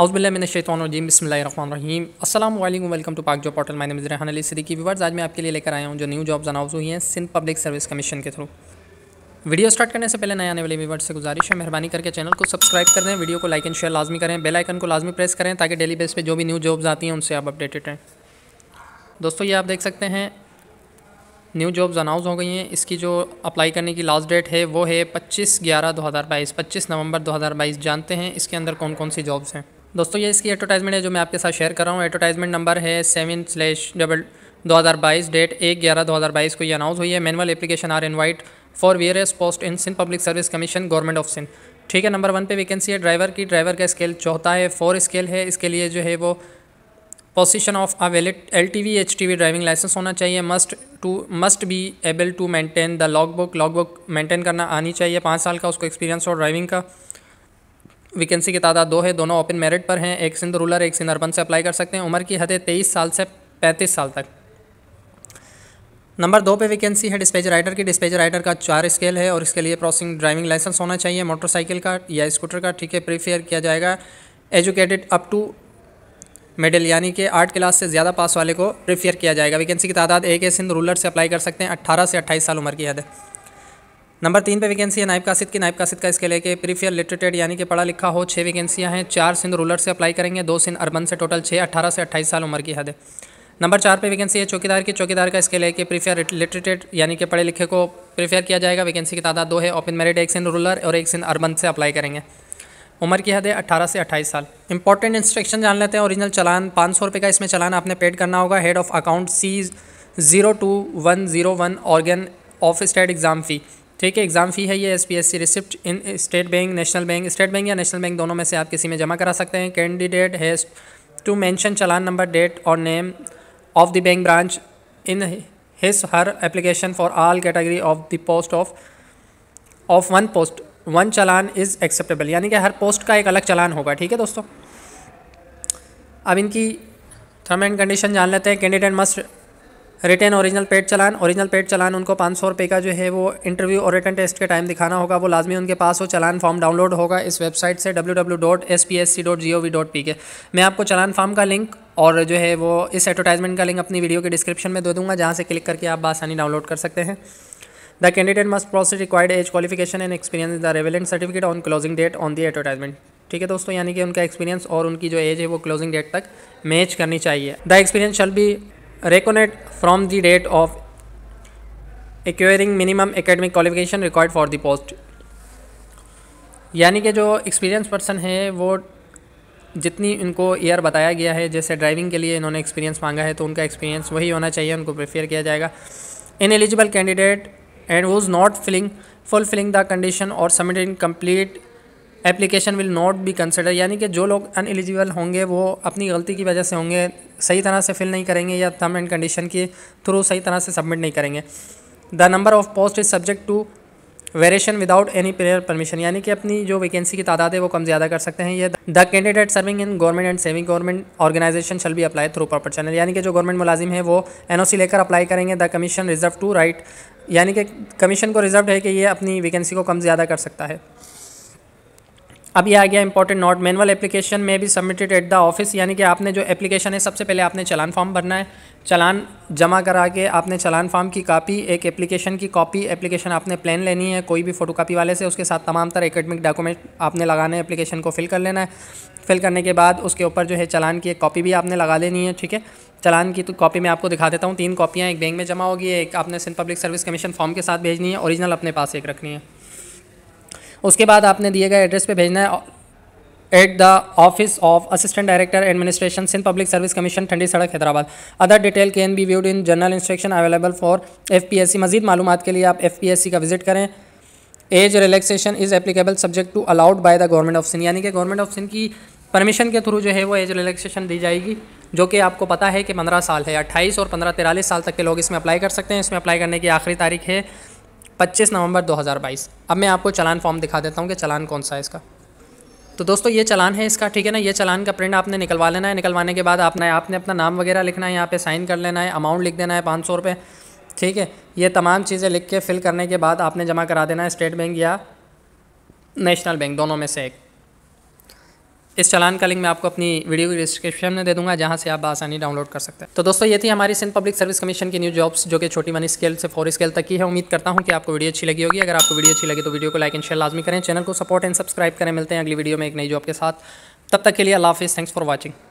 अउज़बिल्लाशैतरजीम बसमीम असल welcome to Pak job portal मैंने name is Rehan Ali Siddiqui viewers आज मैं आपके लिए लेकर आया हूँ जो न्यू जॉब्स अनाउंस हुई हैं सिंध पब्लिक सर्विस कमीशन के थ्रू वीडियो स्टार्ट करने से पहले नए आने वाले वीवर्स से गुजारिश है मेहरबानी करके चैनल को सब्सक्राइब कर दें वीडियो को लाइक एंड शेयर लाजमी करें बेल आइकन को लाजमी प्रेस करें ताकि डेली बेस पर जो भी न्यू जॉब्स आती हैं उनसे आप अपडेटेड हैं दोस्तों ये आप देख सकते हैं न्यू जॉब्स अनाउंस हो गई हैं इसकी जो अप्लाई करने की लास्ट डेट है वो है 25 ग्यारह 2022 25 नवंबर 2022 जानते हैं इसके अंदर कौन कौन सी जॉब्स हैं दोस्तों ये इसकी एडवर्टाइजमेंट है जो मैं आपके साथ शेयर कर रहा हूँ एडवर्टाइजमेंट नंबर है सेवन स्लेश डबल दो हज़ार बाईस डेट एक ग्यारह दो हज़ार बाईस को ये अनाउंस हुई है manual application are invite for various post in Sindh public service commission government of Sindh ठीक है नंबर वन पे वैकेंसी है ड्राइवर की ड्राइवर का स्केल चौथा है फोर स्केल है इसके लिए जो है वो position of a valid L T V H T V driving licence होना चाहिए must to must be able to maintain the log book log book maintain करना आनी चाहिए पाँच साल का उसको एक्सपीरियंस और ड्राइविंग का वैकेंसी की तादाद दो है दोनों ओपन मेरिट पर हैं एक सिंध रूलर एक सिंध अर्बन से अप्लाई कर सकते हैं उम्र की हद है तेईस साल से पैंतीस साल तक नंबर दो पे वैकेंसी है डिस्पेज राइडर की डिस्पेज राइडर का चार स्केल है और इसके लिए प्रोसिंग ड्राइविंग लाइसेंस होना चाहिए मोटरसाइकिल का या स्कूटर का ठीक है प्रीफेयर किया जाएगा एजुकेटेड अप टू मेडल यानी कि आठ क्लास से ज़्यादा पास वाले को प्रीफेयर किया जाएगा वैकेंसी की तादाद एक है सिंध रूलर से अप्लाई कर सकते हैं अट्ठारह से अट्ठाईस साल उम्र की हद है नंबर तीन पे वैकेंसी है नायब कासिद की नायब कासिद का इसके लेके प्रीफियर लिटरेटेड यानी कि पढ़ा लिखा हो छः वैकेंसियाँ हैं चार सिंध रूलर से अप्लाई करेंगे दो सिंध अर्बन से टोटल छः अट्ठारह से अट्ठाईस साल उम्र की हद है नंबर चार पे वैकेंसी है चौकीदार की चौकीदार का इसके लेके प्रीफियर लिटरेटेड यानी कि पढ़े लिखे को प्रीफेयर किया जाएगा वैकेंसी की तादाद दो है ओपन मेरिट एक सिंध रूलर और एक सिंध अर्बन से अप्लाई करेंगे उम्र की हद है अट्ठारह से अट्ठाईस साल इंपॉर्टेंट इंस्ट्रक्शन जान लेते हैं ओरिजिनल चलान पाँच सौ रुपये का इसमें चलान आपने पेड करना होगा head of account C zero two one zero one organ of state exam fee ठीक है एग्ज़ाम फ़ी है ये S P S C receipt in state bank national bank state bank या नेशनल बैंक दोनों में से आप किसी में जमा करा सकते हैं candidate has to mention challan number date और name of the bank branch in his her application for all category of the post of of one post one challan is acceptable यानी कि हर पोस्ट का एक अलग चलान होगा ठीक है दोस्तों अब इनकी थर्म एंड कंडीशन जान लेते हैं candidate must return original paid challan original paid challan उनको पाँच सौ रुपये का जो है वो इंटरव्यू और रिटर्न टेस्ट के टाइम दिखाना होगा वो लाजमी उनके पास हो चलान फॉर्म डाउनलोड होगा इस वेबसाइट से W W dot S P S C G O V P K मैं आपको चलान फॉर्म का लिंक और जो है वो इस एडवर्टाइजमेंट का लिंक अपनी वीडियो के डिस्क्रिप्शन में दे दूँगा जहाँ से क्लिक करके आप आसानी डाउनलोड कर सकते हैं the candidate must process required age qualification and experience the relevant certificate on closing date on the advertisement ठीक है दोस्तों यानी कि उनका एक्सपीरियंस और उनकी जो एज है वो क्लोजिंग डेट तक मैच करनी चाहिए the experience shall be reckoned from the date of acquiring minimum academic qualification required for the post यानी कि जो एक्सपीरियंस पर्सन है वो जितनी इनको ईयर बताया गया है जैसे ड्राइविंग के लिए इन्होंने एक्सपीरियंस मांगा है तो उनका एक्सपीरियंस वही होना चाहिए उनको प्रेफर किया जाएगा इन एलिजिबल कैंडिडेट एंड वो is not filling fulfilling the condition और submitting complete application will not be consider यानी कि जो लोग अन एलिजिबल होंगे वो अपनी गलती की वजह से होंगे सही तरह से फिल नहीं करेंगे या टर्म एंड कंडीशन के थ्रू सही तरह से सबमिट नहीं करेंगे the number of post is subject to variation without any prior permission यानी कि अपनी जो वैकेंसी की तादाद है वो कम ज़्यादा कर सकते हैं ये the candidate serving in government and saving government organisation shall भी अप्लाई थ्रू प्रॉपर चैनल यानी कि जो गवर्नमेंट मुलाजिम है वो सी लेकर अप्लाई करेंगे the commission reserve to right यानी कि कमीशन को रिजर्व है कि ये अपनी वैकेंसी को कम ज़्यादा कर सकता है अब ये आ गया इंपॉर्टेंट नॉट मैनुअल एप्लीकेशन में भी सबमिटेड एट द ऑफिस यानी कि आपने जो एप्लीकेशन है सबसे पहले आपने चलान फॉर्म भरना है चलान जमा करा के आपने चलान फॉर्म की कापी एक एप्लीकेशन की कॉपी एप्लीकेशन आपने प्लान लेनी है कोई भी फोटोकॉपी वाले से उसके साथ तमाम तरह एकेडमिक डॉक्यूमेंट आपने लगाने एप्लीकेशन को फिल कर लेना है फिल करने के बाद उसके ऊपर जो है चलान की एक कॉपी भी आपने लगा लेनी है ठीक है चलान की तो कॉपी मैं आपको दिखा देता हूँ तीन कॉपियाँ एक बैंक में जमा होगी एक आपने Sindh public service commission form के साथ भेजनी है ओरिजिनल अपने पास एक रखनी है उसके बाद आपने दिए गए एड्रेस पे भेजना है at the office of assistant director administration Sindh public service commission Thandi Sarak Hyderabad other detail can be viewed in general instruction available for F P S C मजीद मालूम के लिए आप एफ पी एस सी का विजिट करें age relaxation is applicable subject to allowed by the government of Sindh यानी कि government of Sindh की परमिशन के थ्रू जो है वो एज रिलैक्सेशन दी जाएगी जो कि आपको पता है कि पंद्रह साल है अट्ठाईस और पंद्रह तिरालीस साल तक के लोग इसमें अप्लाई कर सकते हैं इसमें अप्लाई करने की आखिरी तारीख है 25 नवंबर 2022 अब मैं आपको चलान फॉर्म दिखा देता हूँ कि चलान कौन सा है इसका तो दोस्तों ये चलान है इसका ठीक है ना ये चलान का प्रिंट आपने निकलवा लेना है निकलवाने के बाद आपने आपने अपना नाम वगैरह लिखना है यहाँ पे साइन कर लेना है अमाउंट लिख देना है पाँच सौ रुपये ठीक है ये तमाम चीज़ें लिख के फिल करने के बाद आपने जमा करा देना है स्टेट बैंक या नेशनल बैंक दोनों में से एक इस चालान का लिंक मैं आपको अपनी वीडियो की डिस्क्रिप्शन में दे दूंगा जहाँ से आप आसानी डाउनलोड कर सकते हैं तो दोस्तों ये थी हमारी सिंध पब्लिक सर्विस कमीशन की न्यू जॉब्स जो कि छोटी मनी स्केल से फोर स्केल तक की है उम्मीद करता हूँ कि आपको वीडियो अच्छी लगी होगी अगर आपको वीडियो अच्छी लगी तो वीडियो को लाइक एंड शेयर लाजमी करें चैनल को सपोर्ट एंड सब्सक्राइब करें मिलते हैं अगली वीडियो में एक नई जॉब के साथ तब तक के लिए अला हाफिज़ थैंक्स फॉर वॉचिंग